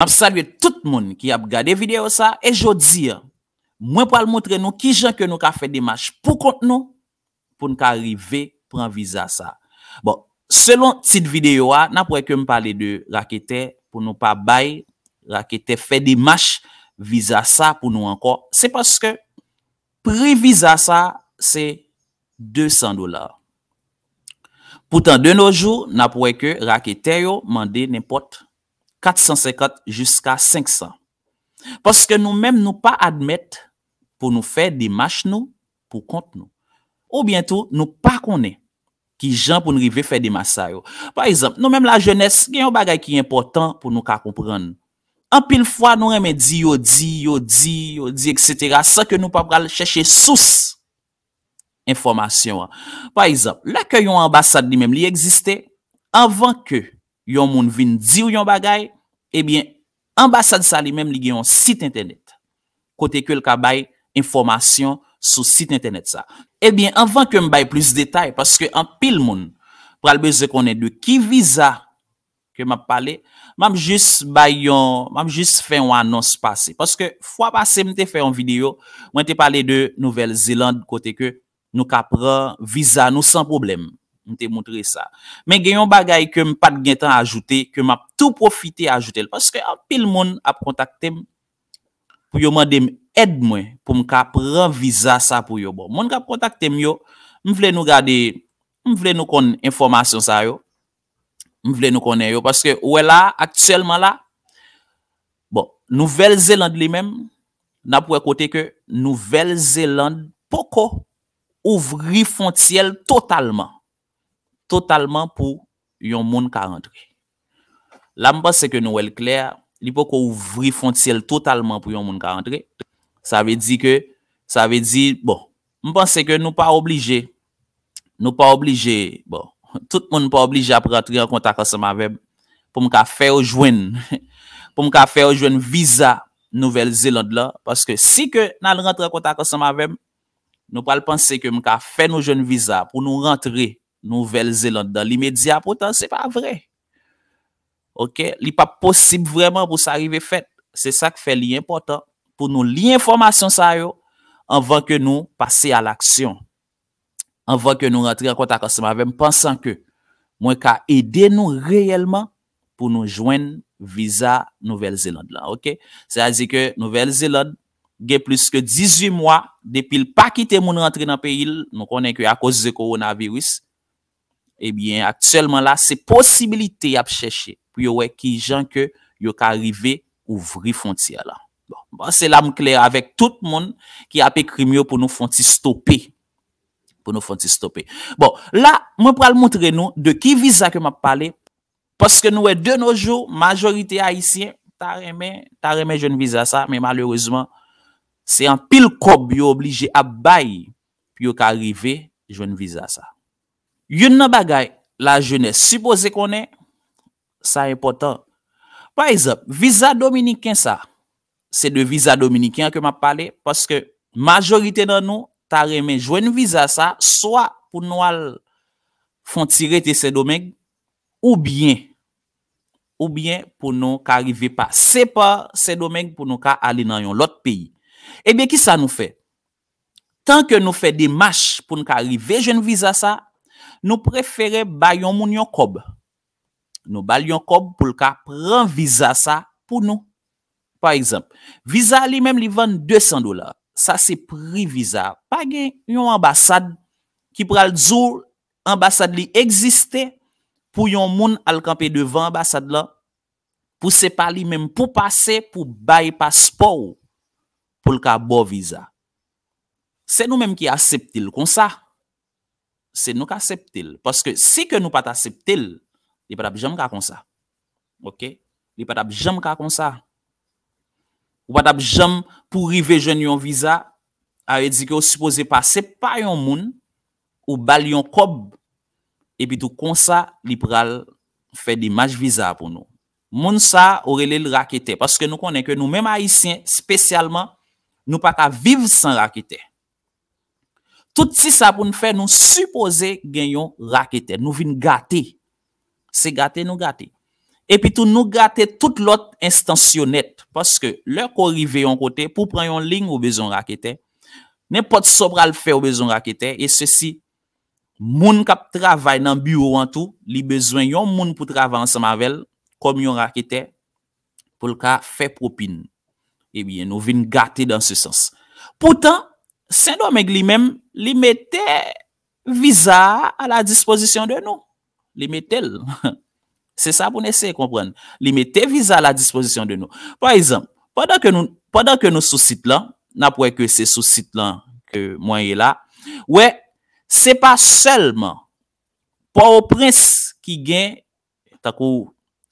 Am salwe tout moun ki ap gade videyo sa e jodi an Mwen pal montre nou ki jan ke nou ka fè di mash pou kont nou pou nou ka arrive pran viza sa Bon, selon tit videyo a, nan pou e ke m pale de rakete pou nou pa bay rakete fè di mash viza sa pou nou anko Se paske, pre viza sa se 200 dolar Poutan de nou joun, nan pou e ke rakete yo mande ne pot 450 jusqu'a 500. Paske nou men nou pa admit pou nou fe di mash nou pou kont nou. Ou bientou, nou pa konen ki jan pou nou rive fe di mash sa yo. Par exemple, nou men la jenes, gen yon bagay ki important pou nou ka kompran. An pil fwa, nou reme di, yo di, yo di, yo di, etc. Sa ke nou pa pral chèche sous informasyon an. Par exemple, la ke yon ambasade di men li existè, anvan ke yon moun vin di ou yon bagay, ebyen, eh ambasad sa li menm li gen yon sit internet, kote ke l ka bay informasyon sou sit internet sa. Ebyen, eh anvan ke m bay plus detay, paske an pil moun, pralbe ze konen de ki viza ke m ap pale, m am jis bay yon, m am jis fe yon anons pase, paske fwa pase m te fe yon video, m an te pale de Nouvel Zeland, kote ke nou ka pran viza nou san probleme. m te montre sa. Men genyon bagay kem pat gen tan ajoute, kem ap tou profite ajoute. Paske apil moun ap kontakte m, pou yo man dem ed mwen, pou m kap revisa sa pou yo. Bon, moun kap kontakte m yo, m vle nou gade, m vle nou kon informasyon sa yo, m vle nou konen yo, paske ouwe la, akselman la, bon, Nouvel Zeland li men, nan pou ekote ke, nouvel Zeland, poko, ouvri fontiyel totalman. Totalman pou yon moun ka rentre. La mpense ke nou el kler, li pou kou ouvri fonciel totalman pou yon moun ka rentre. Sa ve di ke, sa ve di, bon, mpense ke nou pa oblije, nou pa oblije, bon, tout moun pa oblije ap rentre yon kontak kwa sa ma veb, pou mka fe oujwen, pou mka fe oujwen viza Nouvel Zeland la, paske si ke nan rentre kontak kwa sa ma veb, nou pal pense ke mka fe nou jwen viza pou nou rentre yon Nouvel Zeland, dan li me di a potan se pa vre Ok, li pa posib vreman pou sa arrive fet Se sa ke fe li important Pou nou li informasyon sa yo Anvan ke nou pase al aksyon Anvan ke nou rentre an kontak asema Vem pensan ke Mwen ka ede nou reyelman Pou nou jwen visa Nouvel Zeland la, ok Se a zi ke Nouvel Zeland Gen plus ke 18 mwa Depi l pa kite moun rentre nan peyil Nou konen ki a kos de koronavirus Et eh bien, aktuelman la, se posibilite ap chèche pou yo wè ki jan ke yo ka rive ouvri fonti ala. Bon, se la m kler avèk tout moun ki ap ekrim yo pou nou fonti stopè. Pou nou fonti stopè. Bon, la, m pral moutre nou de ki viza ke m ap pale, poske nou wè de nou joun, majorite ha isyen, ta remè, ta remè joun viza sa, men malèrezman, se an pil kob yo oblije ap bayi pou yo ka rive joun viza sa. Yon nan bagay, la je ne suppose konen, sa impotant. Par exemple, visa dominikyan sa, se de visa dominikyan ke ma pale, paske majorite nan nou, ta remen jwen visa sa, soa pou nou al fon tirete se domen, ou bien, ou bien pou nou karive pa. Se pa se domen pou nou ka alinan yon lot peyi. E ben ki sa nou fe? Tan ke nou fe de mash pou nou ka arrive jwen visa sa, Nou prefere bay yon moun yon kob. Nou bal yon kob pou lka pran viza sa pou nou. Par exemple, viza li menm li ven 200 dolar. Sa se pri viza. Page yon ambasad ki pral zour ambasad li egziste pou yon moun al kampe devan ambasad la. Pou se pali menm pou pase pou bay paspo pou lka bo viza. Se nou menm ki aseptil kon sa. Se nou ka septil. Paske si ke nou pata septil, li patap jom ka konsa. Ok? Li patap jom ka konsa. Ou patap jom pou rive jen yon viza, a yon di ki ou suppose pa sepay yon moun, ou bal yon kob, e pi tou konsa liberal fe di maj viza pou nou. Moun sa, orele l rakete. Paske nou konen ke nou, nou mèm haisyen spesyalman, nou pata viv san rakete. tout si sa pou nou fe nou suppose gen yon rakete, nou vin gate, se gate nou gate, epi tou nou gate tout lot instansyonet, paske lè kou rive yon kote pou pran yon ling ou bezon rakete, ne pot sobral fe ou bezon rakete, e se si moun kap travay nan biyo an tou, li bezwen yon moun pou travay ansa mavel, kom yon rakete, pou lka fe propine, e bien nou vin gate dan se sens. Poutan, Sendo mèk li mèm li mette viza a la disposisyon de nou. Li mette el. Se sa pou nese kompren. Li mette viza a la disposisyon de nou. Par exemple, padan ke nou soucit lan, nan pou e kwe se soucit lan ke mwenye la, wè, se pa selman, pa ou prens ki gen, takou,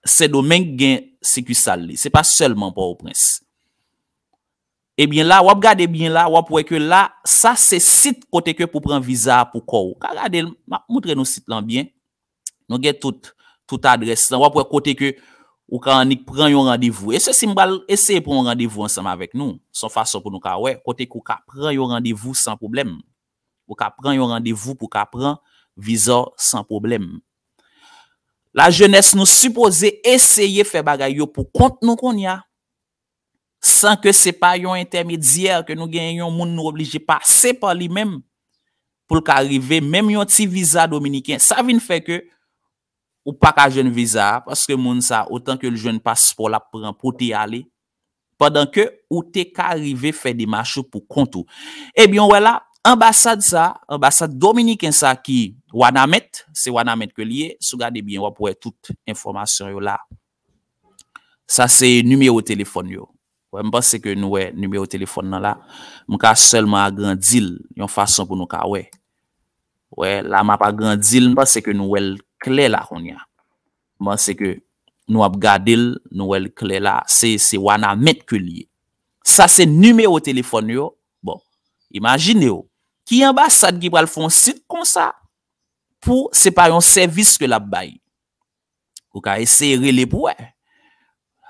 se do mèk gen se kwi sal li. Se pa selman pa ou prens. Ebyen eh la, wap gade ebyen la, wap wè kè la, sa se sit kote kè pou pran vizor pou kò wè. Ka gade, moutre nou sit lan byen, nou gè tout adres lan, wap wè kote kè ou ka anik pran yon randevou. Ese simbal, eseye pran yon randevou ansanm avèk nou, son fason pou nou ka wè, kote kè ou ka pran yon randevou san poublem. Ou ka pran yon randevou pou ka pran vizor san poublem. La jenès nou suppose eseye fè bagay yo pou kont nou kon ya. San ke se pa yon intermedyer ke nou gen yon moun nou oblije pa, se pa li menm pou l ka rive, menm yon ti viza dominikyen. Sa vin fe ke ou pak a jen viza, paske moun sa, otan ke l jen pas pou la pran pou ti ale, padan ke ou te ka rive fe di machou pou kontou. Ebyon eh wè la, ambasade sa, ambasade dominikyen sa ki wana met, se wana met ke liye, sou gade biyon wap wè tout informasyon yo la. Sa se nume ou telefon yo. Mwen panse ke nou wè nume o telefon nan la, mwen ka selman a grandil yon fason pou nou ka wè. Wè, la map a grandil, mwen panse ke nou wè l kle la koun ya. Mwen panse ke nou ap gadil, nou wè l kle la, se wana met ke liye. Sa se nume o telefon yo, bon, imagine yo, ki yon basad ki pral fon sit kon sa, pou se pa yon servis ke la bayi. Ou ka ese rile pou wè.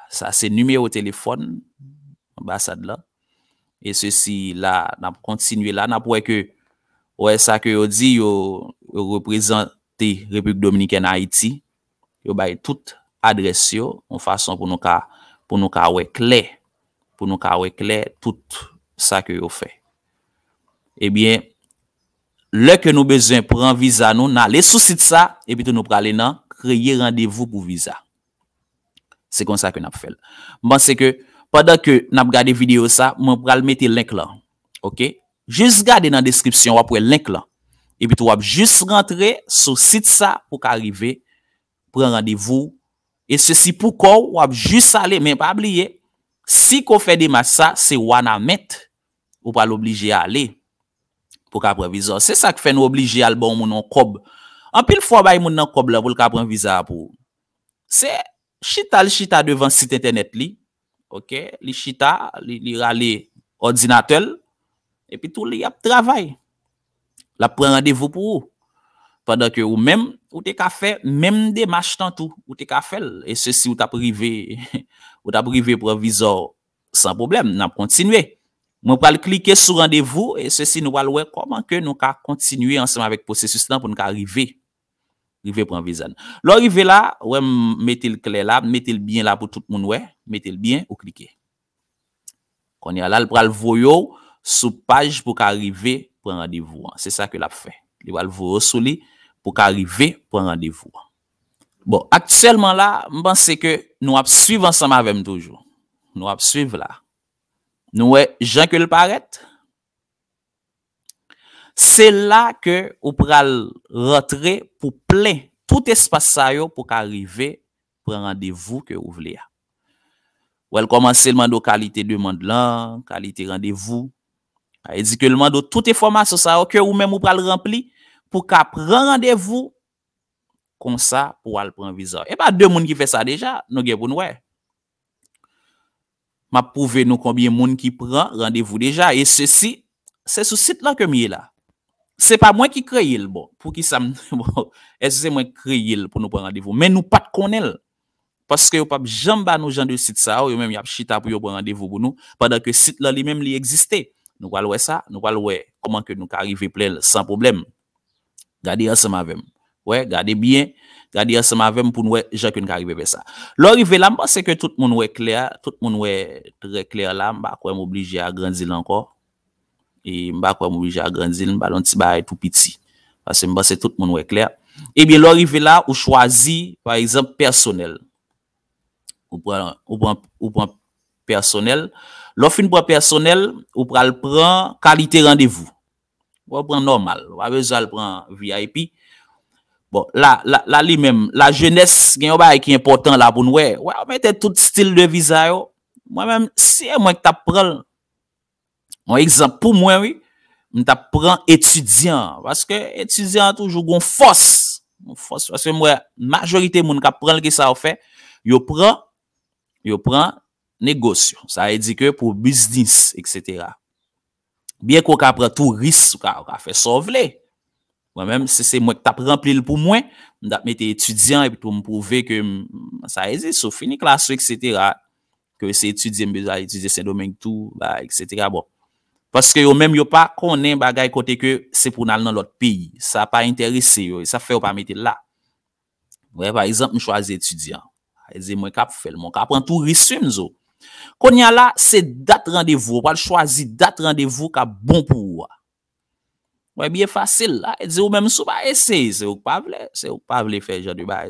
Sa se nume o telefon yo. ambasade la, e se si la, nan pou kontinue la, nan pou e ke, ou e sa ke yo di, yo reprezenti Republik Dominikè nan Haiti, yo bay tout adres yo, ou fason pou nou ka, pou nou ka wek le, pou nou ka wek le, tout sa eh ke yo fe. E bien, le ke nou bezen pran viza nou, nan le souci de sa, epi tou nou prale nan, kreye randevou pou viza. Se kon sa ke nan pou fel. Bon, se ke, Padan ke nan ap gade video sa, mwen pral meti link lan. Ok? Jus gade nan deskripsyon wap wè link lan. E bit wap jus rentre sou sit sa pou ka arrive. Pren randevou. E se si pou kou wap jus ale men pa abliye. Si ko fè di mas sa, se wana met. Wap wap l'oblije ale. Pou ka previzor. Se sa k fè nou oblije ale bon moun an kob. An pil fwa bay moun an kob la pou l'ka previzor apou. Se chita l chita devan sit internet li. Ok, li chita, li rale ordinatel, e pi tou li ap travay. La pre randevou pou ou, padan ke ou men, ou te ka fe, men de mach tentou, ou te ka fel, e se si ou ta prive, ou ta prive provizor, san problem, nan kontinue. Mwen pal klike sou randevou, e se si nou walwe, koman ke nou ka kontinue ansenman vek posesus nan pou nou ka rive. Rive pou an vizan. Lò rive la, wèm metil kle la, metil byen la pou tout moun wè. Metil byen ou klike. Kon yal al pral voyo sou page pou ka rive pou an randevou. Se sa ke l ap fè. Li wal voyo sou li pou ka rive pou an randevou. Bon, akselman la, mpense ke nou ap suiv ansama wèm toujou. Nou ap suiv la. Nou wè, jan ke l paret. se la ke ou pral rentre pou plen tout espas sa yo pou ka arrive pran randevou ke ou vle ya. Ou el komanse lman do kalite de mandlan, kalite randevou, a e di ke lman do tout e foma sa yo ke ou men mou pral rempli pou ka pran randevou kon sa pou al pran vizor. E ba, de moun ki fe sa deja, nou genpoun wè. Ma pouve nou kombien moun ki pran randevou deja, e se si, se sou sit la ke miye la. c'est pas moi qui crée l'île, bon pour qui ça est-ce c'est moi qui crée l'île pour nous prendre rendez-vous mais nous pas de connaître parce que yo pas jamais nos gens de site ça même y a chita pour prendre rendez-vous pour nous pendant que site là lui-même il existait nous va ça nous va comment que nous arriver plein sans problème gardez ensemble avec moi ouais gardez bien gardez ensemble avec moi pour nous gens qui arriver avec ça l'arrivée là c'est que tout le monde est clair tout le monde est très clair là je quoi m'obliger à grandir encore E mba kwa mou bi ja grandzil, mba lonti baye tout piti. Pase mba se tout moun wèk lè. E bi lò rive la, ou chwazi, par exemple, personel. Ou pran personel. Lò fin pran personel, ou pran l pran kalite randevou. Ou pran normal. Ou avè zan l pran VIP. Bon, la li mèm, la jènes genyo baye ki important la boun wè. Ou mwen te tout stil de vizay yo. Mwen mèm, si e mwen tap pran... Mwen ekzamp pou mwen, wè, mwen tap pran etudyan. Paske etudyan toujou goun fos. Mwen fos, paske mwen, majorite moun kap pran lè ki sa ou fè, yo pran, yo pran negosyon. Sa e di ke pou biznis, eksetera. Bien kou ka pran tou ris, kou ka fè sov lè. Mwen mèm, se se mwen tap pran plil pou mwen, mwen tap mète etudyan, epi pou mè prouve ke sa e di sou fini klaso, eksetera. Ke se etudyan, mwen a etudyan Saint-Domingue tout, la, eksetera, bon. Paske yo mèm yo pa konen bagay kote ke sepounal nan lot piy. Sa pa interese yo. Sa fe ou pa mette la. Vè, par exemple, mèm chwazi etudyan. E dize mwen kap fèl. Mwen kap pran tou risum zo. Konen la, se dat randevou. Wè mwen chwazi dat randevou ka bon pou wè. Wè, biye fasil la. E dize mèm sou pa ese. Se ou pa vle. Se ou pa vle fè. Se ou pa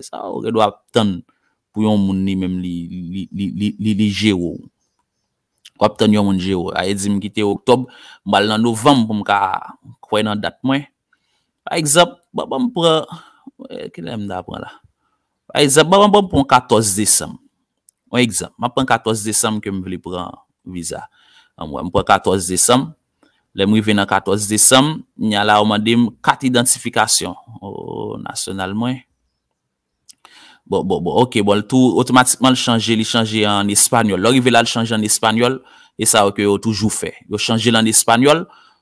vle fè. Wap tan yon moun je ou. Aye di m kiti o oktob, mbal nan novem pou m ka kwenan dat mwen. Pa ekzap, mba m e, pou 14 Desem. Mwen ekzap, mba pou 14 Desem ke m vile pran viza. Mwen pou 14 Desem, lè m wive nan 14 Desem, nye la ouman di m kat identifikasyon ou nasyonal mwen. Bon, bon, bon, ok, bon, tout automatikman l chanje, l chanje en espanyol. L orivela l chanje en espanyol, e sa ok, yo toujou fe. Yo chanje l en espanyol,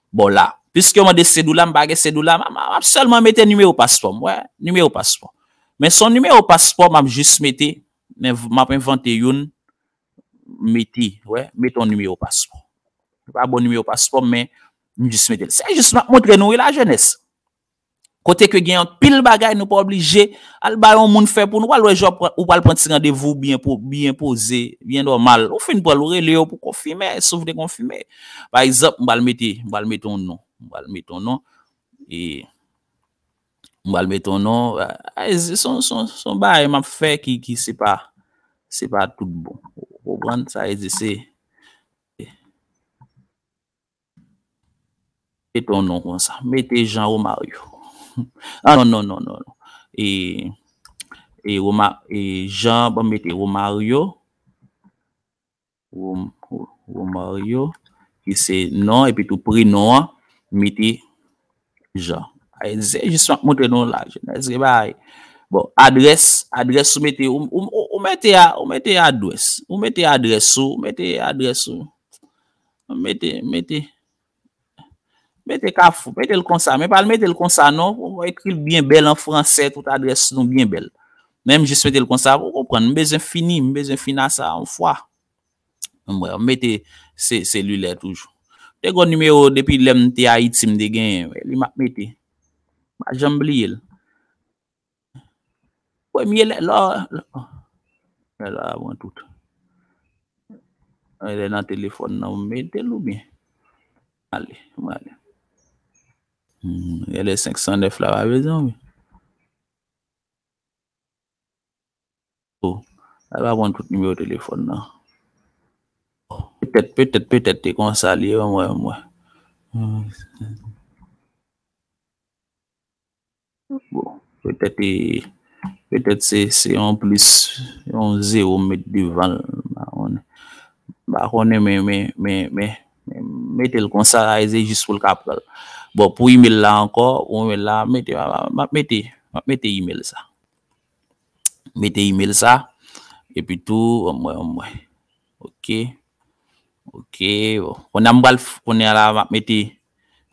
bon la. Piske yo mwade sedou la, mbage sedou la, mwap selman mette nime ou paspon, wè, nime ou paspon. Men son nime ou paspon mwap jis mette, mwap inventi yon, mette, wè, mette yon nime ou paspon. Se pa bon nime ou paspon, men, mwap jis mette. Se jis mwap mwap mwap mwap mwap mwap mwap mwap mwap mwap mwap mwap mwap mwap Kote kwe gen yon pil bagay nou pa oblije. Al bayon moun fe pou nou pal wè jòp ou pal pranti se gandevou biyen pose, biyen do mal. Ou fin pal wè lè yon pou konfime, souf de konfime. Bay zop, mbal meti, mbal meti yon nou. Mbal meti yon nou. E, mbal meti yon nou. E, son bay, mman fe ki se pa, se pa tout bon. Ou bran sa, e zi se. E, meti yon nou kon sa. Mete jan ou maryo. Non, non, non, non, non. E Jean bon mette Romario, Romario, ki se nan epi tou prinoan, mette Jean. A e zè, jiswa mwote nou la, jenè zè ba a e. Bon, adres, adres ou mette, ou mette adres, ou mette adres ou, mette adres ou, mette, mette. Mette kafou, mette l kon sa. Mè pal mette l kon sa nou, pou mwen etril bien bel an fransè, tout adres nou bien bel. Mèm jis mette l kon sa, pou mwen pren, mwen bezin fini, mwen bezin fina sa an fwa. Mwen mwè, mwen mette selulè toujou. Te kon nimeyo depi lèm te ayit sim de gen, mwen li mwen mette. Mwen jambli el. Mwen mwè lè lò, mwen lò, mwen tout. Mwen lè nan telefon nan, mwen mette lò mwen. Mwen mwen mwen. Y la 500 neflav a vezan mi. A va kon tout nime yo telefon nan. Petet petet petet te konsali yo mwen mwen. Bo petet se yon plus. Yon zero met divan. Ba kon nemen men men men. Metel konsali ze jis pou l kap kal. Bo pou e-mail la anko, ou e-mail la, mette e-mail sa. Mete e-mail sa, e pi tou, ou mwen, ou mwen. Ok, ok, ou bon. nan mbal fpone la, mette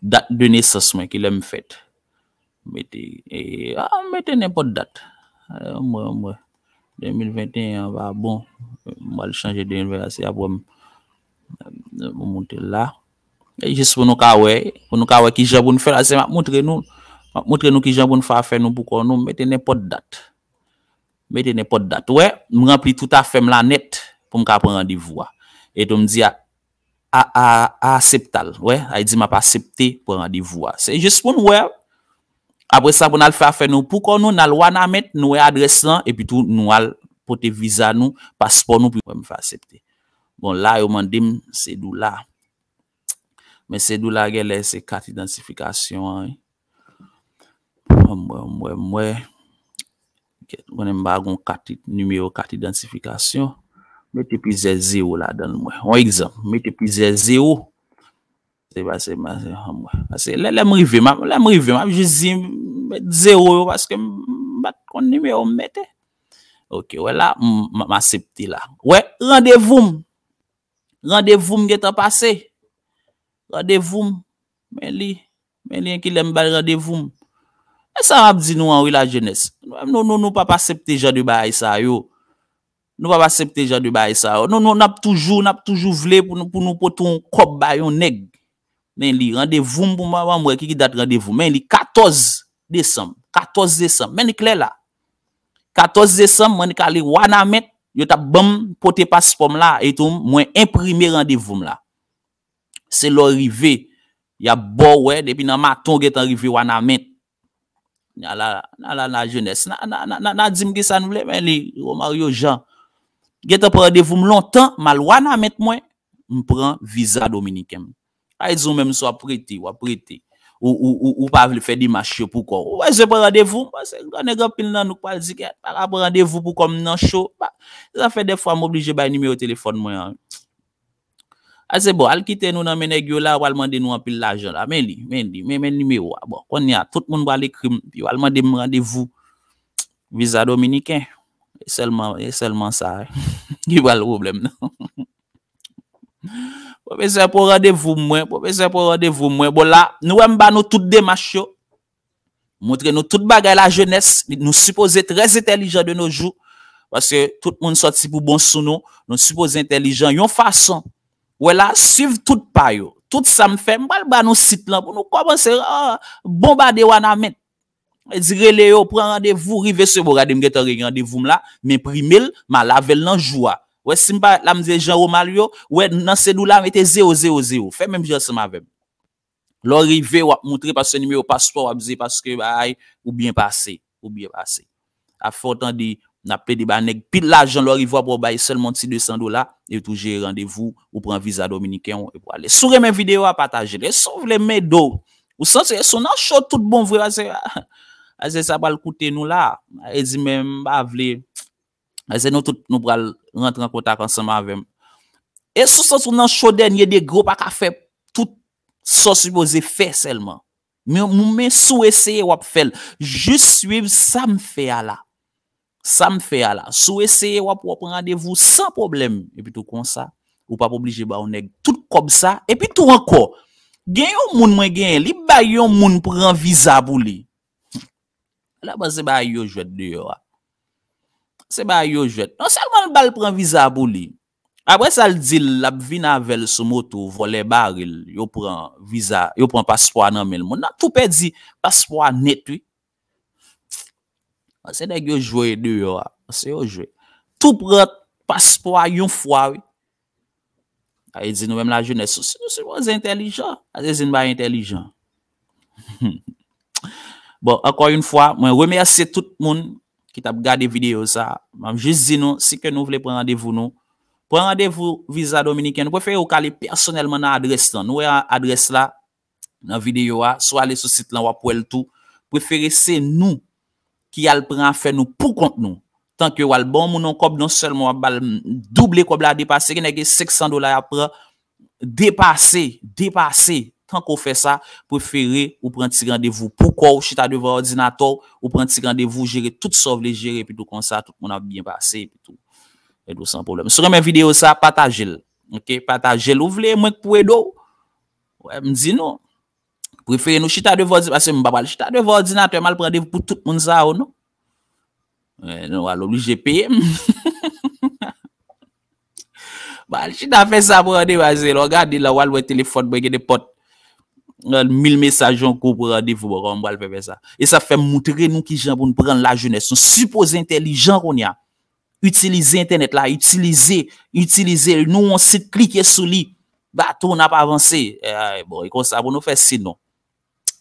dat dene sos mwen ki lè m fèt. Mete, e, a, mette ne pot dat. Ou mwen, ou mwen, 2021, ba, bon, mbal chanje dene versi euh, ap wè m, mwonte la. E jespon nou ka wey, pou nou ka wey ki jan pou nou fe la se, moutre nou ki jan pou nou fa fe nou pou kon nou, mette ne pot dat. Mette ne pot dat, wey, nou rempli touta fe mla net pou mka ap randevoua. E tou m di a, a, a, a, a, septal, wey, a yi di m a pa septe pou randevoua. Se jespon nou wey, apres sa pou nou al fa fe nou pou kon nou, nan lwa nan met, nou wey adres lan, e pi tou nou al pote viza nou, paspo nou pou m fa septe. Bon la, yo man dim, se dou la. Mè sè doul la gen lè, sè katt identifikasyon? Mwè, mwè, mwè. Mwen e eh. mbagon katt, numero katt identifikasyon. Mè te pize zero la, dèn mwè. Mwen ekzan, mwen te pize zero. Lè m wivè, lè m wivè. Mwen jè zin mwen zero, paske mwen nimeyo mwen mwen te. Ok, wè la, mwen asepti la. Wè, randevoum! Randevoum gen ta pasey? randevoum, men li men li yon ki lem bal randevoum e sa mabzi nou an wila jenese nou nou nou papa septeja di ba a yisa yo nou papa septeja di ba a yisa yo nou nou nap toujou nap toujou vle pou nou pou nou potou yon kop ba yon neg men li randevoum pou mwa mwa mwe ki ki dat randevoum men li 14 desem 14 desem, men li kle la 14 desem, men li kalik wana met yo tap bom pote paspom la etou mwen imprime randevoum la Se lo rive, ya bo we, depi nan maton ge tan rive wana met. Na la la jeunes, na na na na na na zim ge san mle men li, yo Mario Jean. Ge tan prendevu m lontan, mal wana met mwen, m pren viza dominikem. A yon men m sou apreti, ou pa vle fe di masye pou kon. Ou wè e jè prendevu, se yon gen gen pil nan nou kwa zike, aprendevu pou kon m nan show. Zan fe defwa m oblije baye nimeyo telefon mwen an. Ase bon, al kite nou nan mene gyou la, wale mande nou anpil la joun la. Men li, men li, men men li, men waa. Bon, kon ni a, tout moun wale krim, wale mande mwandevou, viza dominiken. E selman, e selman sa, e. Ki wale woblem nan. Profesor, bon, pou wandevou mwen, profesor, bon, pou wandevou mwen. Bon la, nou wèm ba nou tout demach yo. Montre nou tout bagay la jounes, nou suppose trez etelijan de nou jou. Paske tout moun sot si pou bon sou nou, nou suppose etelijan yon fason. Ouè la, suiv tout pa yo. Tout sa m fèm, wèl ba nou sit lan pou nou kwa mwen ah, sè, bomba de wana men. Mè e zire le yo, pran randevou, rive se bo, rade m geto re, randevou m la, mè primil, ma lavel nan jwa. Ouè simpa, la m zè jè ou mal yo, ouè nan se dou la, m etè zè ou zè ou zè ou. Fèm m jè se ma vem. Lò rive wap moutre pas se nime yo paspo wap zè, paske wap aye, oubyen pase, oubyen pase. A fòntan di... na ple di ba neg, pi la jan lor i vwa pou baye selman ti 200 dola e touje randevou ou pran visa dominiken e pou ale. Sou remen videyo a pataje le sou vle men do ou san se e sou nan chou tout bon vre aze sa pal koute nou la aze men ba vle aze nou tout nou pral rentre an kontak ansan ma avem e sou san sou nan chou den ye de gro pa ka fe tout sou sou bo ze fe selman. Mwen sou ese wap fel. Jus suib sa m fe ala Sa m fe ala, sou eseye wap wap randevou san problem E pi tou kon sa, wap ap oblije ba ou neg Tout kob sa, e pi tou anko Gen yon moun mwen gen, li ba yon moun pran viza bou li La ba se ba yo jwet deyo wa Se ba yo jwet, nan salman bal pran viza bou li Abre sa l di, lab vina vel sou motou, vole baril Yo pran viza, yo pran paspoa nan men Mon nan tou pe di, paspoa netwi Ase deg yo jwe de yo a. Ase yo jwe. Tou prote paspo a yon fwa we. A e zin nou men la jwene sou. Se nou se mwen zin intelijan. A ah, zin mwen zin intelijan. Bon, ankon yon fwa. Mwen remerse tout moun. Ki tap gade video sa. Mwen jis zin nou. Si ke nou vle prendevou nou. Prendevou visa dominikyan. Nou preferi ou kalé personelman nan adres lan. Nou e adres la nan video a. Sou ale sou sit lan wap wèl tou. Preferi se nou. ki al pre an fe nou pou kont nou. Tank yo wal bon, moun an kob non sel moun a bal doble kob la depase, ki neke 600 dolar apre, depase, depase, tank yo fe sa, preferi ou prenti si gandevou. Poukou, chita devan ordinator, ou prenti si gandevou, jere tout sa vle, jere pi tout kon sa, tout moun ap bien pase, pi tout. Edo san probleme. Sere mè videyo sa, pata jel. Pata jel ou vle, mwen k pou edo. E M di nou. Prefere nou, chita devor zina, ase mbaba, chita devor zina, te mal prende pou tout moun sa ou nou? E nou alo, loup jepi. Bal, chita fe sa prende, waze, lor, gade, lor, wale, wale, telefon, breke de pot, mil mesajon kou prende vou, wale pepe sa. E sa fe mwoutere nou ki jan pou nou prende la jounes. Sou suppose intelijan kon ya. Utilize internet la, utilize, utilize, nou on se klike sou li, batou na pa avanse. E eh, ay, bo, e kon sa pou nou fe sinon.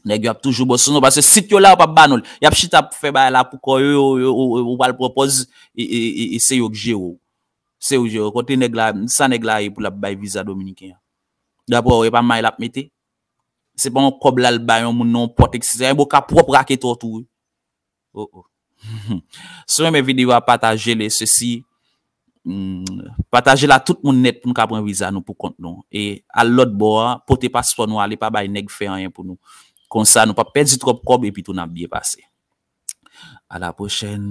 Negyo ap toujou bo suno, pas se sit yoy la ou pa ban nou, yap chita pou fè bai la pou koy, ou ou ou ou ou ou ou ou ou, ou pa l'propoz, et e, e, e, seo yon gje ou. Seo yon gje ou, konté negla, san negla ay pou l'ap bai visa dominikè. Dapou wè pa ma il ap mette, sepon kob la l bai, mou nou potek, seyè mou kap wop rakẹt wotou. Oh, oh. Sou yon mè vide, wap patage le se si, hmm, patage la tout moun net moun kap prè visa nou pou kont nou. E al lot bò, pote pas pou nou, ali pa bai neg fait an Kon sa nou pa pen zi trop prob epi tou nan biye pase. A la pochen!